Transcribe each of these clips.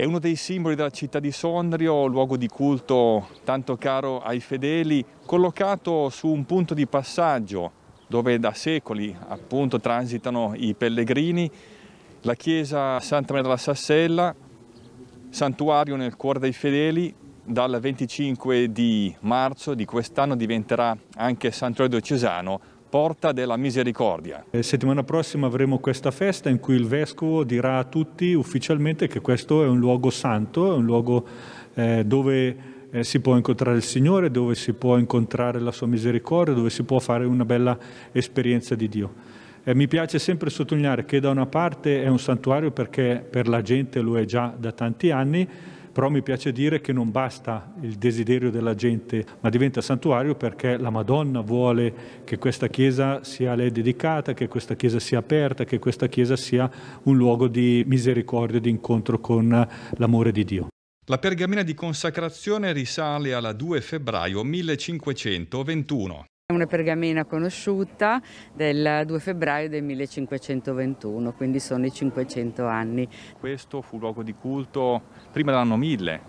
È uno dei simboli della città di Sondrio, luogo di culto tanto caro ai fedeli, collocato su un punto di passaggio dove da secoli appunto transitano i pellegrini, la chiesa Santa Maria della Sassella, santuario nel cuore dei fedeli, dal 25 di marzo di quest'anno diventerà anche santuario diocesano Porta della Misericordia. La eh, settimana prossima avremo questa festa in cui il Vescovo dirà a tutti ufficialmente che questo è un luogo santo, è un luogo eh, dove eh, si può incontrare il Signore, dove si può incontrare la sua misericordia, dove si può fare una bella esperienza di Dio. Eh, mi piace sempre sottolineare che da una parte è un santuario perché per la gente lo è già da tanti anni, però mi piace dire che non basta il desiderio della gente, ma diventa santuario perché la Madonna vuole che questa chiesa sia a lei dedicata, che questa chiesa sia aperta, che questa chiesa sia un luogo di misericordia, di incontro con l'amore di Dio. La pergamena di consacrazione risale alla 2 febbraio 1521. È una pergamena conosciuta del 2 febbraio del 1521, quindi sono i 500 anni. Questo fu luogo di culto prima dell'anno 1000,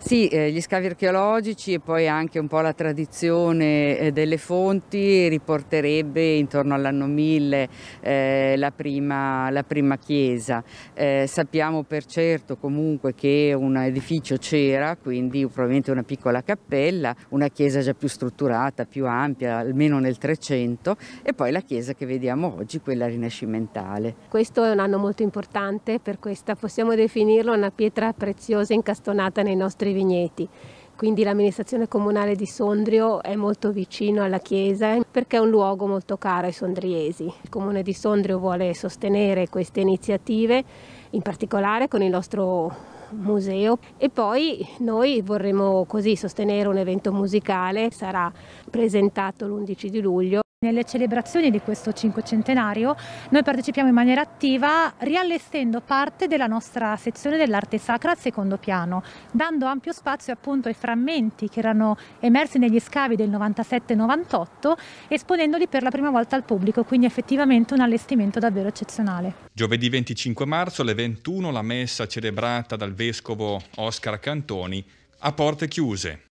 sì, eh, gli scavi archeologici e poi anche un po' la tradizione eh, delle fonti riporterebbe intorno all'anno 1000 eh, la, prima, la, prima, chiesa. Eh, sappiamo per certo comunque che un edificio c'era, quindi probabilmente una piccola cappella, una chiesa già più strutturata, più ampia, almeno nel 300 e poi la chiesa che vediamo oggi, quella rinascimentale. Questo è un anno molto importante, per questa possiamo definirlo una pietra preziosa incastonata nei nostri nostri vigneti. Quindi l'amministrazione comunale di Sondrio è molto vicino alla chiesa eh, perché è un luogo molto caro ai sondriesi. Il comune di Sondrio vuole sostenere queste iniziative, in particolare con il nostro museo e poi noi vorremmo così sostenere un evento musicale, sarà presentato l'11 di luglio. Nelle celebrazioni di questo cinquecentenario noi partecipiamo in maniera attiva riallestendo parte della nostra sezione dell'arte sacra al secondo piano, dando ampio spazio appunto ai frammenti che erano emersi negli scavi del 97-98, esponendoli per la prima volta al pubblico, quindi effettivamente un allestimento davvero eccezionale. Giovedì 25 marzo alle 21 la messa celebrata dal vescovo Oscar Cantoni a porte chiuse.